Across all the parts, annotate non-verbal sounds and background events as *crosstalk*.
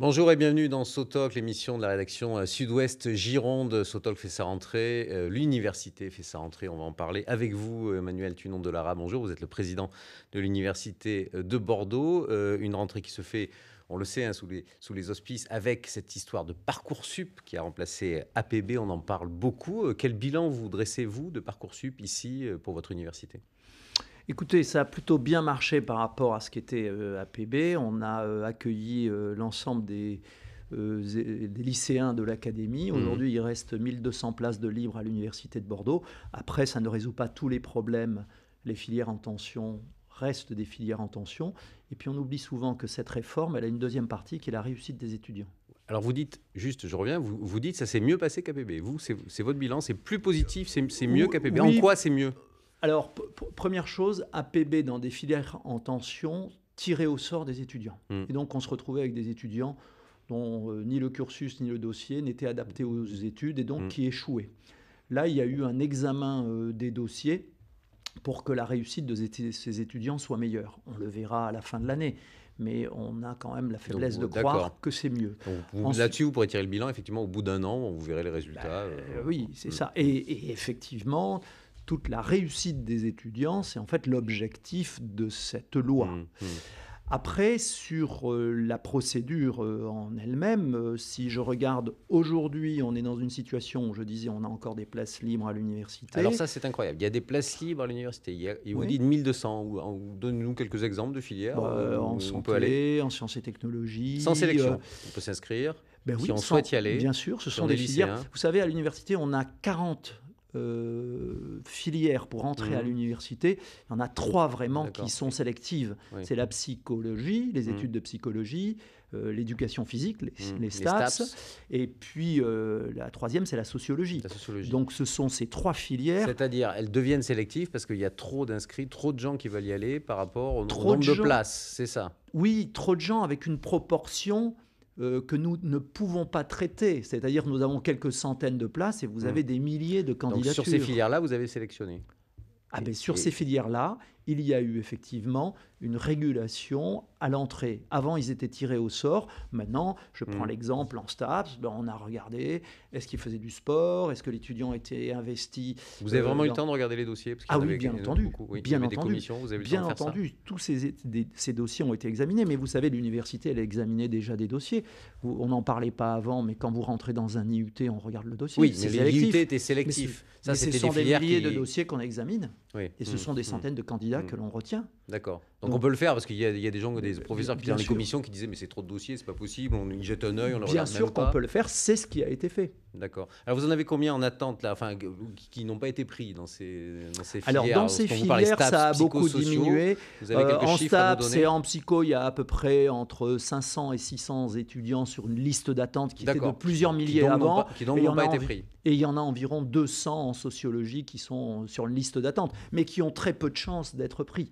Bonjour et bienvenue dans Sotoc, l'émission de la rédaction euh, Sud-Ouest Gironde. Sotoc fait sa rentrée, euh, l'université fait sa rentrée, on va en parler avec vous, euh, Emmanuel Tunon de Lara. Bonjour, vous êtes le président de l'université de Bordeaux. Une rentrée qui se fait, on le sait, hein, sous, les, sous les auspices avec cette histoire de Parcoursup qui a remplacé APB, on en parle beaucoup. Quel bilan vous dressez-vous de Parcoursup ici pour votre université Écoutez, ça a plutôt bien marché par rapport à ce qu'était euh, APB. On a euh, accueilli euh, l'ensemble des, lycéens de l'académie. Mmh. Aujourd'hui, il reste 1200 places de libre à l'Université de Bordeaux. Après, ça ne résout pas tous les problèmes. Les filières en tension restent des filières en tension. Et puis, on oublie souvent que cette réforme, elle a une deuxième partie qui est la réussite des étudiants. Alors vous dites, juste, je reviens, vous, dites ça s'est mieux passé qu'APB. Vous, c'est votre bilan, c'est plus positif, c'est mieux qu'APB. en quoi c'est mieux alors, première chose, APB dans des filières en tension, tiré au sort des étudiants. Hmm. Et donc, on se retrouvait avec des étudiants dont euh, ni le cursus ni le dossier n'étaient adaptés aux études et donc hmm. qui échouaient. Là, il y a eu un examen euh, des dossiers pour que la réussite de ces étudiants soit meilleure. On le verra à la fin de l'année mais on a quand même la faiblesse de croire que c'est mieux. Là-dessus, vous pourrez tirer le bilan, effectivement, au bout d'un an, vous verrez les résultats. Bah, euh, oui, c'est hmm. ça. et effectivement, toute la réussite des étudiants, c'est en fait l'objectif de cette loi. Mmh, mmh. Après, sur euh, la procédure euh, en elle-même, euh, si je regarde aujourd'hui, on est dans une situation où je disais on a encore des places libres à l'université. Alors ça, c'est incroyable. Il y a des places libres à l'université. Il y a, il 1200. Ou, Donne-nous quelques exemples de filières. Bah, on peut aller. en sciences et technologies. Sans sélection, on peut s'inscrire. Ben si on souhaite y aller. Bien sûr, ce sont des filières. Hein. Vous savez, à l'université, on a 40 euh, filières pour entrer à mhm. l'université, il y en a trois vraiment qui sont sélectives. C'est la psychologie, les mhm. études de psychologie, euh, l'éducation physique, les, mhm. stats. et puis euh, la troisième, c'est la sociologie. Donc ce sont ces trois filières. C'est-à-dire, elles deviennent sélectives parce qu'il y a trop d'inscrits, trop de gens qui veulent y aller par rapport au nombre de, de places, c'est ça Oui, trop de gens avec une proportion euh, que nous ne pouvons pas traiter. C'est-à-dire nous avons quelques centaines de places et vous hmm. avez des milliers de candidatures. sur ces filières-là, vous avez sélectionné ah ben, sur ces filières-là, il y a eu effectivement une régulation à l'entrée. Avant, ils étaient tirés au sort. Maintenant, je prends mm. l'exemple en STAPS, ben, on a regardé est-ce qu'ils faisaient du sport, est-ce que l'étudiant était investi. Vous avez euh, vraiment eu le temps de regarder les dossiers Ah oui, bien entendu. bien entendu. bien entendu, tous ces, dossiers ont été examinés, mais vous savez, l'université, elle examiné déjà des dossiers. on n'en parlait pas avant, mais quand vous rentrez dans un IUT, on regarde le dossier. Oui, mais les sélectif. IUT étaient sélectifs. Ça, ce sont des milliers de dossiers qu'on examine. Et ce mmh, sont des mmh. centaines de candidats mmh. que l'on retient. D'accord. Donc, on peut le faire parce qu'il y, a des gens, des professeurs qui dans les commissions qui disaient mais c'est trop de dossiers, c'est pas possible, on y jette un œil, on le Bien sûr qu'on peut le faire, c'est ce qui a été fait. D'accord. Alors vous en avez combien en attente là, enfin qui, n'ont pas été pris dans ces, dans ces filières Alors dans ces filières, ça a beaucoup diminué. Euh, en STAPS et en psycho, il y a à peu près entre 500 et 600 étudiants sur une liste d'attente qui était de plusieurs milliers qui avant, qui n'ont pas été pris. Et il y en a environ 200 en sociologie qui sont sur une liste d'attente, mais qui ont très peu de chances d'être pris.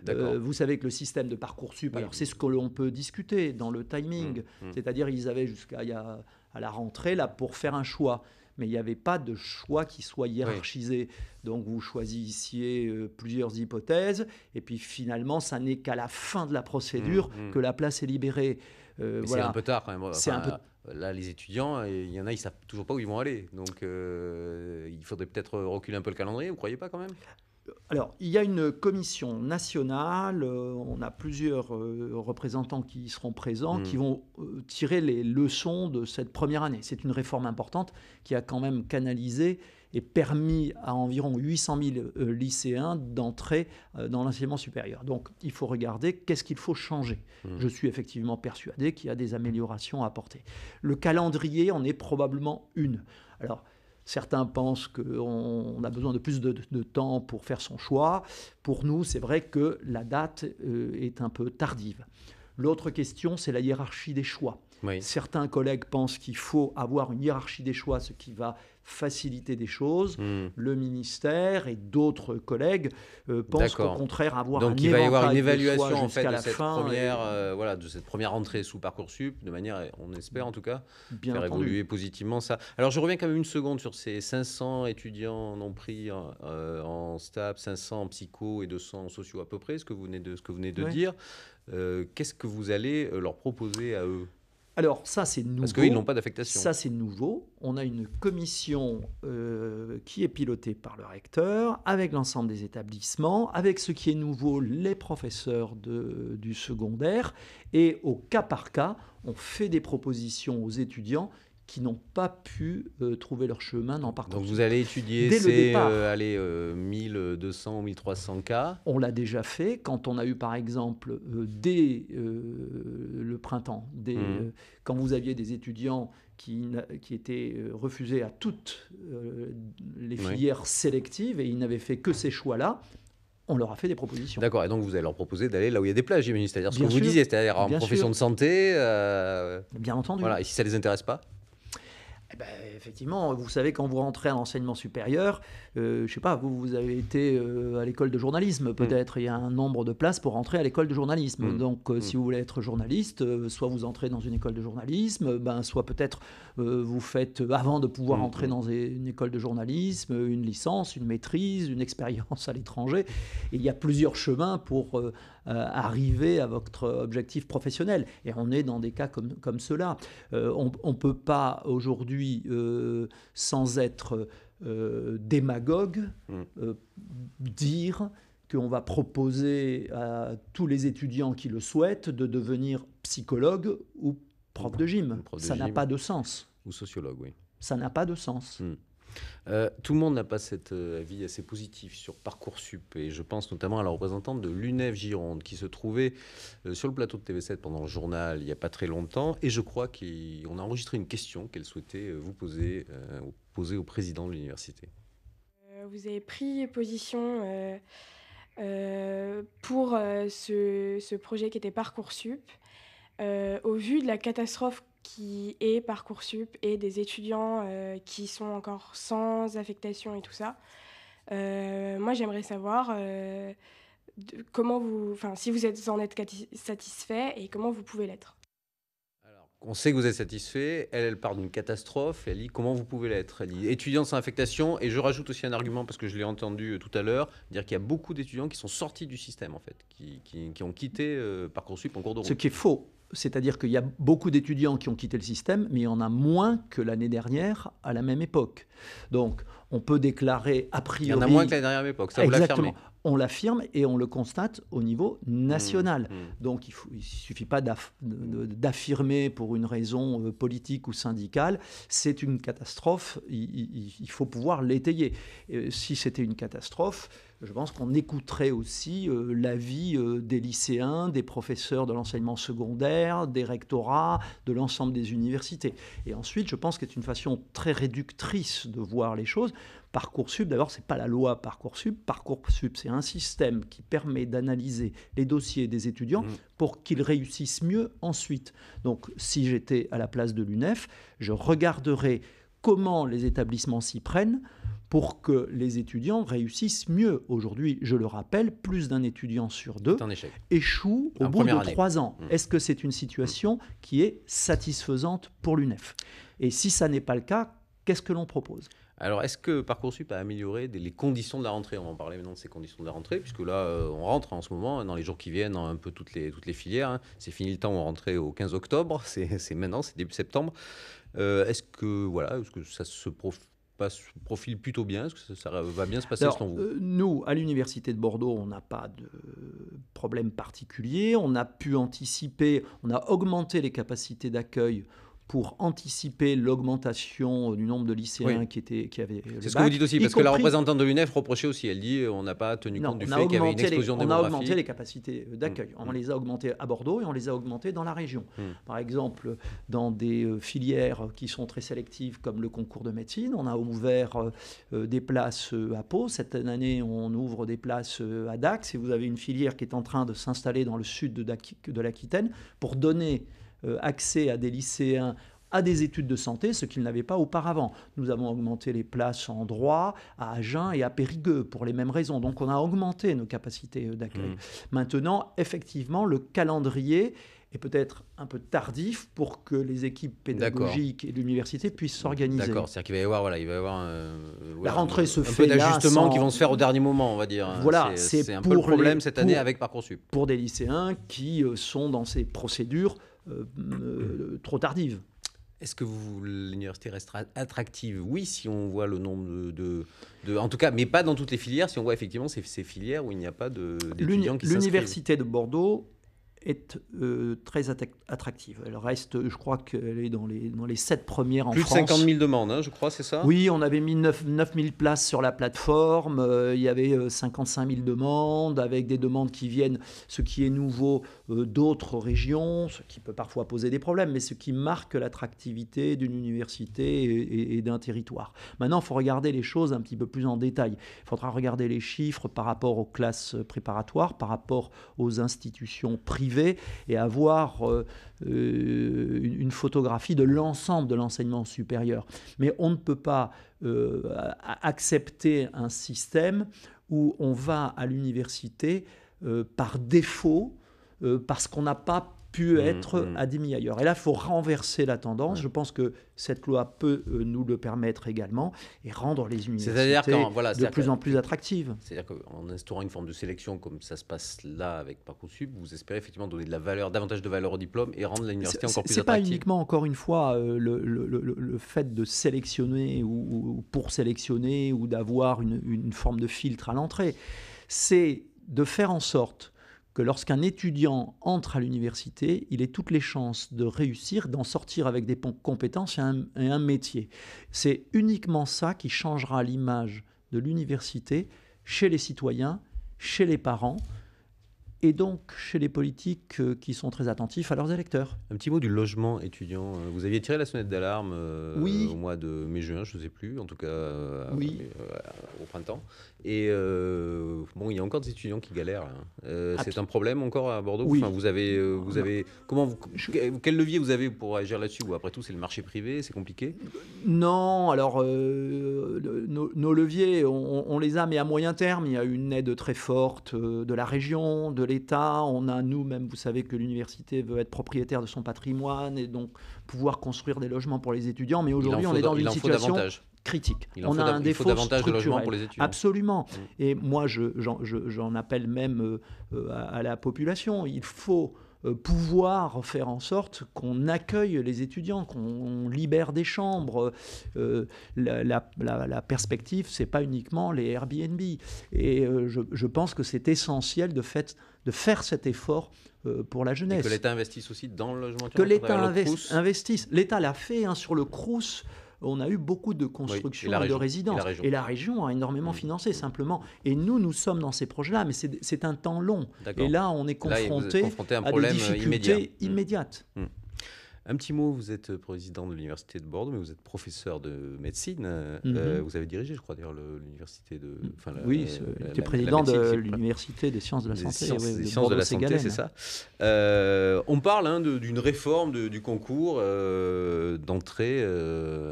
Mm. Euh, vous savez que le système de Parcoursup, alors c'est ce que l'on peut discuter dans le timing, mmh, mmh. c'est-à-dire ils avaient jusqu'à à la rentrée là pour faire un choix mais il n'y avait pas de choix qui soit hiérarchisé. Donc vous choisissiez euh, plusieurs hypothèses, et puis finalement, ça n'est qu'à la fin de la procédure mmh, que la place est libérée. Euh, c'est un peu tard quand même. Là, les étudiants, il y en a, ils ne savent toujours pas où ils vont aller. Donc, il faudrait peut-être reculer un peu le calendrier, vous ne croyez pas quand même alors, il y a une commission nationale, euh, on a plusieurs euh, représentants qui seront présents, hmm. qui vont euh, tirer les leçons de cette première année. C'est une réforme importante qui a quand même canalisé et permis à environ 800 000 lycéens d'entrer dans l'enseignement supérieur. Donc, il faut regarder qu'est-ce qu'il faut changer. Hmm. Je suis effectivement persuadé qu'il y a des améliorations à apporter. Le calendrier en est probablement une. Alors, Certains pensent qu'on a besoin de plus de, temps pour faire son choix. Pour nous, c'est vrai que la date euh, est un peu tardive. L'autre question, c'est la hiérarchie des choix. Certains collègues pensent qu'il faut avoir une hiérarchie des choix, ce qui va faciliter des choses. Hmm. Le ministère et d'autres collègues euh, pensent au contraire avoir Donc, un il va y avoir une évaluation en fait de cette fin, première euh, voilà de cette première entrée sous parcoursup de manière on espère en tout cas Bien faire évoluer positivement ça. Alors je reviens quand même une seconde sur ces 500 étudiants non pris euh, en STAP, 500 en psycho et 200 en sociaux à peu près, ce que vous venez de dire. Qu'est-ce que vous allez leur proposer à eux alors ça c'est nouveau. Parce qu'ils n'ont pas d'affectation. Ça c'est nouveau. On a une commission euh, qui est pilotée par le recteur, avec l'ensemble des établissements, avec ce qui est nouveau, les professeurs du secondaire. Et au cas par cas, on fait des propositions aux étudiants qui n'ont pas pu euh, trouver leur chemin dans parcours. Donc vous allez étudier Dès ces 1200 euh, euh, ou 1300 cas On l'a déjà fait quand on a eu par exemple dès le printemps, dès, hmm. quand vous aviez des étudiants qui, qui étaient refusés à toutes les filières sélectives et ils n'avaient fait que ces choix-là, on leur a fait des propositions. D'accord, et donc vous allez leur proposer d'aller là où il y a des plages, j'imagine, c'est-à-dire ce que vous disiez, c'est-à-dire en profession de santé. Bien entendu. Voilà, et si ça ne les intéresse pas ben effectivement, vous savez, quand vous rentrez à l'enseignement supérieur, je euh, je sais pas, vous, vous avez été euh, à l'école de journalisme, mm. peut-être. Il y a un nombre de places pour rentrer à l'école de journalisme. Mm. Donc, euh, si mm. vous voulez être journaliste, soit vous entrez dans une école de journalisme, ben, soit peut-être vous faites, avant de pouvoir entrer dans une école de journalisme, une licence, une maîtrise, une expérience à l'étranger. Il y a plusieurs chemins pour arriver à votre objectif professionnel. Et on est dans des cas comme, comme cela. on ne peut pas aujourd'hui sans être euh, démagogue, hmm. euh, dire qu'on va proposer à tous les étudiants qui le souhaitent de devenir psychologue ou prof de gym. Ça n'a pas de sens. Ou sociologue, oui. Ça n'a pas de sens. Hmm. Euh, tout le monde n'a pas cet euh, avis assez positif sur Parcoursup et je pense notamment à la représentante de l'UNEF Gironde qui se trouvait euh, sur le plateau de TV7 pendant le journal il n'y a pas très longtemps et je crois qu'on a enregistré une question qu'elle souhaitait vous poser, au président de l'université. Vous avez pris position pour ce, ce, projet qui était Parcoursup. au vu de la catastrophe qui est Parcoursup et des étudiants euh, qui sont encore sans affectation et tout ça. Euh, moi, j'aimerais savoir euh, comment vous, enfin, si vous êtes en êtes satisfait et comment vous pouvez l'être. On sait que vous êtes satisfait. Elle, elle part d'une catastrophe. Elle dit comment vous pouvez l'être. Elle dit étudiants sans affectation. Et je rajoute aussi un argument parce que je l'ai entendu tout à l'heure dire qu'il y a beaucoup d'étudiants qui sont sortis du système en fait, qui, qui, ont quitté Parcoursup en cours de route. Ce qui est faux. C'est-à-dire qu'il y a beaucoup d'étudiants qui ont quitté le système, mais il y en a moins que l'année dernière à la même époque. Donc, on peut déclarer a priori. Il y en a moins que la dernière époque, ça vous Exactement. On l'affirme et on le constate au niveau national. Mmh, mmh. Donc il ne suffit pas d'affirmer pour une raison euh, politique ou syndicale, c'est une catastrophe, il, faut pouvoir l'étayer. Euh, si c'était une catastrophe, je pense qu'on écouterait aussi euh, l'avis des lycéens, des professeurs de l'enseignement secondaire, des rectorats, de l'ensemble des universités. Et ensuite, je pense que c'est une façon très réductrice de voir les choses. Parcoursup, d'abord, ce n'est pas la loi Parcoursup. Parcoursup, c'est un système qui permet d'analyser les dossiers des étudiants mmh. pour qu'ils réussissent mieux ensuite. Donc, si j'étais à la place de l'UNEF, je regarderais comment les établissements s'y prennent pour que les étudiants réussissent mieux. Aujourd'hui, je le rappelle, plus d'un étudiant sur deux échoue au bout de trois ans. Mmh. Est-ce que c'est une situation qui est satisfaisante pour l'UNEF Et si ça n'est pas le cas, qu'est-ce que l'on propose alors, est-ce que Parcoursup a amélioré les conditions de la rentrée On va en parler maintenant de ces conditions de la rentrée, puisque là, euh, on rentre en ce moment, hein, dans les jours qui viennent, hein, un peu toutes les, filières. Hein. C'est fini le temps, on rentrait au 15 octobre, *laughs* c'est maintenant, c'est début septembre. Euh, est-ce que, voilà, est -ce que ça se profile plutôt bien Est-ce que ça, va bien se passer selon vous euh, Nous, à l'Université de Bordeaux, on n'a pas de problème particulier. On a pu anticiper, on a augmenté les capacités d'accueil pour anticiper l'augmentation euh, du nombre de lycéens qui, étaient, qui avaient. C'est ce que vous dites aussi, parce que la représentante de l'UNEF reprochait aussi, elle dit euh, on n'a pas tenu compte du fait qu'il y avait une explosion On a augmenté les capacités euh, mmh. d'accueil. On mmh. les a augmentées à Bordeaux et on les a augmentées dans la région. Mmh. Par exemple, dans des filières qui sont très sélectives, comme le concours de médecine, on a ouvert des places à Pau. Cette année, on ouvre des places à Dax. Et vous avez une filière qui est en train de s'installer dans le sud de l'Aquitaine pour donner euh, accès à des lycéens à des études de santé, ce qu'ils n'avaient pas auparavant. Nous avons augmenté les places en droit à Agen et à Périgueux pour les mêmes raisons. Donc on a augmenté nos capacités euh, d'accueil. Mmh. Maintenant, effectivement, le calendrier est peut-être un peu tardif pour que les équipes pédagogiques et l'université puissent s'organiser. D'accord, c'est-à-dire qu'il va y avoir, voilà, il va y avoir euh, la rentrée se un fait peu d'ajustements qui vont se faire au dernier moment, on va dire. Hein. Voilà, c'est un peu le problème cette année avec parcoursup. Pour des lycéens qui sont dans ces procédures euh, trop tardive. Est-ce que l'université restera attractive Oui, si on voit le nombre de, En tout cas, mais pas dans toutes les filières, si on voit effectivement ces, filières où il n'y a pas d'étudiants qui L'université de Bordeaux est euh, très attractive. Elle reste, je crois qu'elle est dans les, dans les 7 premières en France. Plus de 50 000 demandes, hein, je crois, c'est ça Oui, on avait mis 9, 000 places sur la plateforme. Euh, il y avait 55 000 demandes, avec des demandes qui viennent, ce qui est nouveau, euh, d'autres régions, ce qui peut parfois poser des problèmes, mais ce qui marque l'attractivité d'une université et, d'un territoire. Maintenant, il faut regarder les choses un petit peu plus en détail. Il faudra regarder les chiffres par rapport aux classes préparatoires, par rapport aux institutions privées, et avoir euh, euh, une, photographie de l'ensemble de l'enseignement supérieur. Mais on ne peut pas accepter un système où on va à l'université par défaut euh, parce qu'on n'a pas pu mmh, être mmh. à admis ailleurs. Et là, il faut renverser la tendance. Je pense que cette loi peut euh, nous le permettre également et rendre les universités de plus en plus attractives. C'est-à-dire qu'en instaurant une forme de sélection comme ça se passe là avec Parcoursup, vous espérez effectivement donner de la valeur, davantage de valeur au diplôme et rendre l'université encore plus attractive. C'est pas uniquement encore une fois euh, le, fait de sélectionner ou, pour sélectionner ou d'avoir une, une forme de filtre à l'entrée. C'est de faire en sorte que lorsqu'un étudiant entre à l'université, il ait toutes les chances de réussir, d'en sortir avec des compétences et un, et un métier. C'est uniquement ça qui changera l'image de l'université chez les citoyens, chez les parents, et donc chez les politiques euh, qui sont très attentifs à leurs électeurs. Un petit mot du logement étudiant. Euh, vous aviez tiré la sonnette d'alarme euh, oui. au mois de mai-juin, je ne sais plus, en tout cas oui. au printemps. Et bon, il y a encore des étudiants qui galèrent. Hein. c'est un problème encore à Bordeaux. Enfin, vous avez, vous avez, comment vous, quel levier vous avez pour agir là-dessus Ou après tout, c'est le marché privé, c'est compliqué. Non, alors nos, leviers, on, les a, mais à moyen terme, il y a une aide très forte de la région, de on a nous-mêmes, vous savez que l'université veut être propriétaire de son patrimoine et donc pouvoir construire des logements pour les étudiants, mais aujourd'hui on est dans une situation critique. Il on a un défaut davantage de logements pour les étudiants. Absolument. Mm. Et moi, j'en je, j'en appelle même euh, euh, à, la population. Il faut euh, pouvoir faire en sorte qu'on accueille les étudiants, qu'on libère des chambres. Euh, la, la, la, n'est perspective, c'est pas uniquement les Airbnb. Et euh, je, pense que c'est essentiel de, fait, de faire cet effort pour la jeunesse. que l'État investisse aussi dans le logement. Que l'État investisse. L'État l'a fait hein, sur le Crous on a eu beaucoup de constructions de résidences. Et, la, région a énormément mm. financé, simplement. Et nous, nous sommes dans ces projets-là, mais c'est un temps long. Et là, on est confronté, à, des difficultés immédiates. Mm. Un petit mot, vous êtes euh, président de l'Université de Bordeaux, mais vous êtes professeur de médecine. Euh, mhm. euh, vous avez dirigé, je crois, dire l'Université de. Mm. La, oui, j'étais président de l'Université des sciences de la santé. des de sciences de, la santé, hein. c'est ça. on parle hein, d'une réforme du concours d'entrée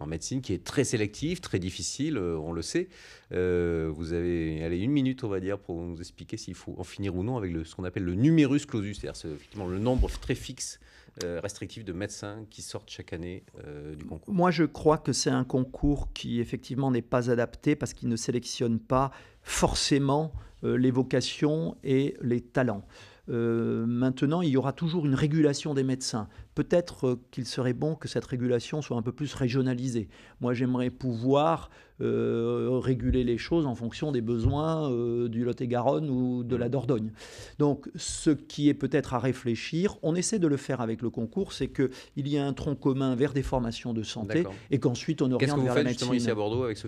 en médecine qui est très sélective, très difficile, on le sait. Euh, vous avez allez, une minute, on va dire, pour nous expliquer s'il faut en finir ou non avec le, ce qu'on appelle le numerus clausus, c'est-à-dire le nombre très fixe euh, restrictif de médecins qui sortent chaque année euh, du concours Moi, je crois que c'est un concours qui, effectivement, n'est pas adapté parce qu'il ne sélectionne pas forcément les vocations et les talents. maintenant, il y aura toujours une régulation des médecins. Peut-être qu'il serait bon que cette régulation soit un peu plus régionalisée. Moi, j'aimerais pouvoir euh, réguler les choses en fonction des besoins euh, du Lot-et-Garonne ou de la mmh. Dordogne. Donc, ce qui est peut-être à réfléchir, on essaie de le faire avec le concours, c'est qu'il y a un tronc commun vers des formations de santé et qu'ensuite on oriente vers la médecine. Qu'est-ce que vous faites justement ici à Bordeaux avec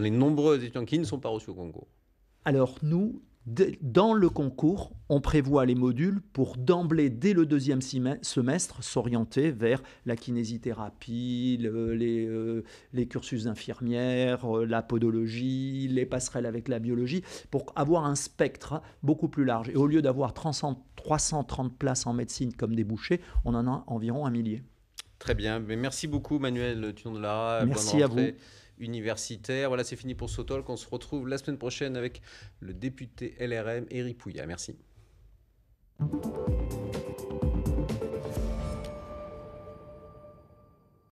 les nombreux étudiants qui ne sont pas reçus au concours Alors, nous, dans le concours, on prévoit les modules pour d'emblée, dès le deuxième semestre, s'orienter vers la kinésithérapie, les, euh, les, cursus d'infirmière, euh, la podologie, les passerelles avec la biologie, pour avoir un spectre beaucoup plus large. Et au lieu d'avoir 330 places en médecine comme débouché, on en a environ un millier. Très bien, mais merci beaucoup Manuel Thion de Lara. Merci à vous universitaire. Voilà, c'est fini pour Sotol. On se retrouve la semaine prochaine avec le député LRM Éric Pouya. Merci.